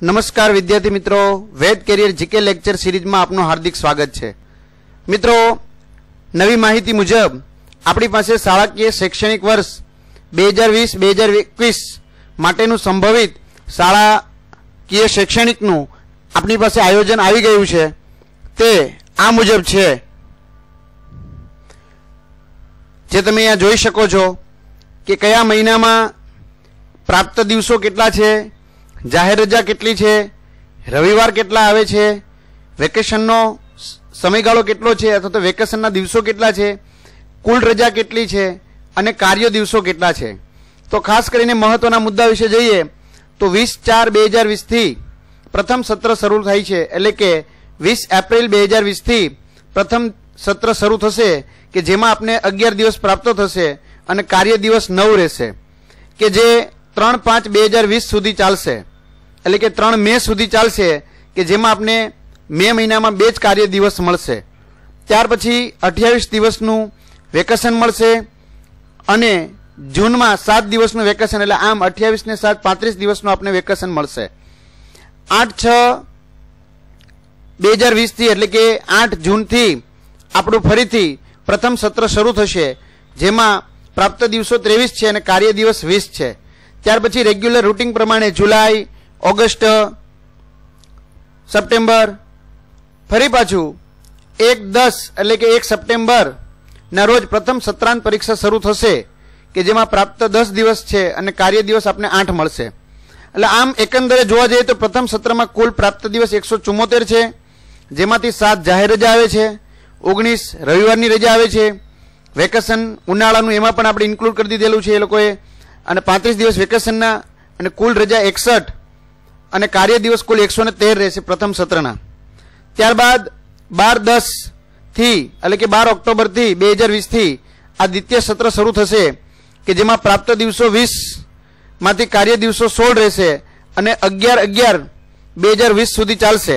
નમસ્કાર વિદ્યાર્થી મિત્રો વેદ કેરિયર જીકે લેક્ચર સિરીઝમાં આપનું હાર્દિક સ્વાગત છે મિત્રો નવી માહિતી મુજબ આપણી પાસે શાળાકીય શૈક્ષણિક વર્ષ બે હજાર વીસ બે હજાર એકવીસ માટેનું સંભવિત શાળાકીય શૈક્ષણિકનું આપણી પાસે આયોજન આવી ગયું છે તે આ મુજબ છે જે તમે અહીંયા જોઈ શકો છો કે કયા મહિનામાં પ્રાપ્ત દિવસો કેટલા છે જાહેર રજા કેટલી છે રવિવાર કેટલા આવે છે વેકેશનનો સમયગાળો કેટલો છે અથવા તો વેકેશનના દિવસો કેટલા છે કુલ રજા કેટલી છે અને કાર્ય દિવસો કેટલા છે તો ખાસ કરીને મહત્વના મુદ્દા વિશે જઈએ તો વીસ ચાર બે હજાર વીસથી પ્રથમ સત્ર શરૂ થાય છે એટલે કે વીસ એપ્રિલ બે હજાર વીસથી પ્રથમ સત્ર શરૂ થશે કે જેમાં આપને અગિયાર દિવસ પ્રાપ્ત થશે અને કાર્ય દિવસ નવ રહેશે કે જે ત્રણ પાંચ બે હજાર વીસ સુધી ચાલશે એટલે કે ત્રણ મે સુધી ચાલશે કે જેમાં આપને મે મહિનામાં બે જ કાર્ય દિવસ મળશે ત્યાર પછી અઠ્યાવીસ દિવસનું વેકેશન મળશે અને જૂનમાં સાત દિવસનું વેકેશન એટલે આમ અઠ્યાવીસ ને સાત પાંત્રીસ દિવસનું આપને વેકેશન મળશે આઠ છ બે હજાર વીસથી એટલે કે આઠ જૂનથી આપણું ફરીથી પ્રથમ સત્ર શરૂ થશે જેમાં પ્રાપ્ત દિવસો ત્રેવીસ છે અને કાર્ય દિવસ વીસ છે ત્યાર પછી રેગ્યુલર રૂટિંગ પ્રમાણે જુલાઈ ઓગસ્ટ સપ્ટેમ્બર ફરી પાછું એક દસ એટલે કે એક સપ્ટેમ્બરના રોજ પ્રથમ સત્રાંત પરીક્ષા શરૂ થશે કે જેમાં પ્રાપ્ત દસ દિવસ છે અને કાર્ય દિવસ આપણે આઠ મળશે એટલે આમ એકંદરે જોવા જઈએ તો પ્રથમ સત્રમાં કુલ પ્રાપ્ત દિવસ એકસો ચુમ્મોતેર છે જેમાંથી સાત જાહેર રજા આવે છે ઓગણીસ રવિવારની રજા આવે છે વેકેશન ઉનાળાનું એમાં પણ આપણે ઇન્ક્લુડ કરી દીધેલું છે એ લોકોએ અને પાંત્રીસ દિવસ વેકેશનના અને કુલ રજા એકસઠ અને કાર્ય દિવસ કુલ એકસો તેર રહેશે પ્રથમ સત્રના ત્યારબાદ બાર દસથી એટલે કે બાર ઓક્ટોબરથી બે હજાર વીસથી આ દ્વિતીય સત્ર શરૂ થશે કે જેમાં પ્રાપ્ત દિવસો વીસમાંથી કાર્ય દિવસો સોળ રહેશે અને અગિયાર અગિયાર બે હજાર વીસ સુધી ચાલશે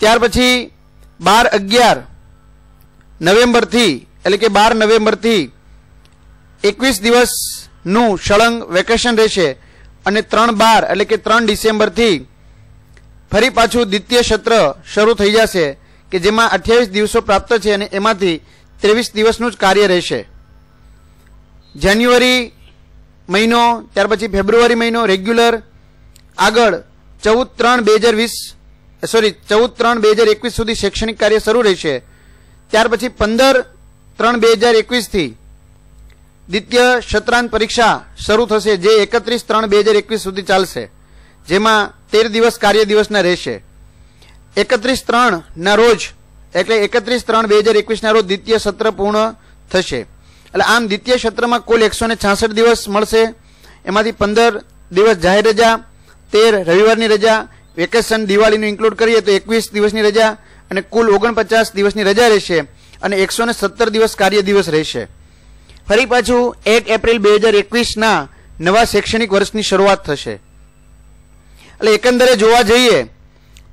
ત્યાર પછી બાર અગિયાર નવેમ્બરથી એટલે કે બાર નવેમ્બરથી એકવીસ દિવસ નું સળંગ વેકેશન રહેશે અને ત્રણ બાર એટલે કે ત્રણ ડિસેમ્બરથી ફરી પાછું દ્વિતીય સત્ર શરૂ થઈ જશે કે જેમાં અઠ્યાવીસ દિવસો પ્રાપ્ત છે અને એમાંથી ત્રેવીસ દિવસનું જ કાર્ય રહેશે જાન્યુઆરી મહિનો ત્યાર પછી ફેબ્રુઆરી મહિનો રેગ્યુલર આગળ ચૌદ ત્રણ બે હજાર વીસ સોરી ચૌદ ત્રણ બે હજાર એકવીસ સુધી શૈક્ષણિક કાર્ય શરૂ રહેશે ત્યાર પછી પંદર ત્રણ બે હજાર એકવીસથી દ્વિતીય શતરાન પરીક્ષા શરૂ થશે જે એકત્રીસ ત્રણ બે હજાર એકવીસ સુધી ચાલશે જેમાં તેર દિવસ કાર્ય દિવસના રહેશે એકત્રીસ ત્રણના રોજ એટલે એકત્રીસ ત્રણ બે હજાર એકવીસના રોજ દ્વિતીય સત્ર પૂર્ણ થશે એટલે આમ દ્વિતીય સત્રમાં કુલ એકસો ને છાસઠ દિવસ મળશે એમાંથી પંદર દિવસ જાહેર રજા તેર રવિવારની રજા વેકેશન દિવાળીનું ઇન્ક્લુડ કરીએ તો એકવીસ દિવસની રજા અને કુલ ઓગણપચાસ દિવસની રજા રહેશે અને એકસો ને સત્તર દિવસ કાર્ય દિવસ રહેશે ફરી પાછું એક એપ્રિલ બે હજાર એકવીસના નવા શૈક્ષણિક વર્ષની શરૂઆત થશે એટલે એકંદરે જોવા જઈએ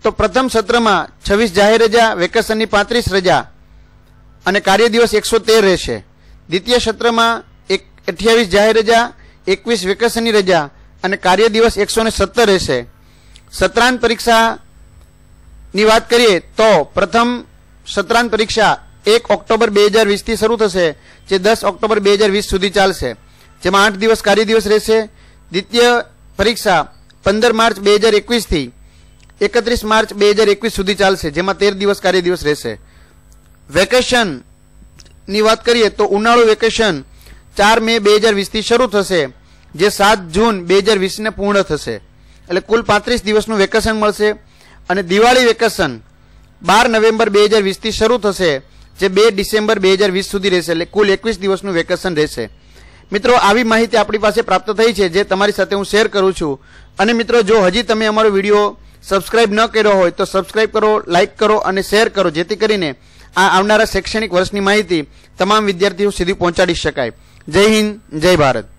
તો પ્રથમ સત્રમાં છવ્વીસ જાહેર રજા વેકેશનની પાંત્રીસ રજા અને કાર્ય દિવસ એકસો તેર રહેશે દ્વિતીય સત્રમાં એક અઠ્યાવીસ જાહેર રજા એકવીસ વેકેશનની રજા અને કાર્યદિવસ એકસો ને સત્તર રહેશે સત્રાંત પરીક્ષાની વાત કરીએ તો પ્રથમ સત્રાંત પરીક્ષા એક ઓક્ટોબર બે હજાર વીસથી શરૂ થશે જે દસ ઓક્ટોબર બે હજાર વીસ સુધી ચાલશે જેમાં આઠ દિવસ કાર્ય દિવસ રહેશે દ્વિતીય પરીક્ષા પંદર માર્ચ બે હજાર એકવીસથી એકત્રીસ માર્ચ બે હજાર એકવીસ સુધી ચાલશે જેમાં તેર દિવસ કાર્ય દિવસ રહેશે વેકેશનની વાત કરીએ તો ઉનાળુ વેકેશન ચાર મે બે હજાર વીસથી શરૂ થશે જે સાત જૂન બે હજાર વીસને પૂર્ણ થશે એટલે કુલ પાંત્રીસ દિવસનું વેકેશન મળશે અને દિવાળી વેકેશન બાર નવેમ્બર બે હજાર વીસથી શરૂ થશે જે બે ડિસેમ્બર બે હજાર વીસ સુધી રહેશે એટલે કુલ એકવીસ દિવસનું વેકેશન રહેશે મિત્રો આવી માહિતી આપણી પાસે પ્રાપ્ત થઈ છે જે તમારી સાથે હું શેર કરું છું અને મિત્રો જો હજી તમે અમારો વિડીયો સબસ્ક્રાઇબ ન કર્યો હોય તો સબસ્ક્રાઇબ કરો લાઇક કરો અને શેર કરો જેથી કરીને આ આવનારા શૈક્ષણિક વર્ષની માહિતી તમામ વિદ્યાર્થીઓ સુધી પહોંચાડી શકાય જય હિન્દ જય ભારત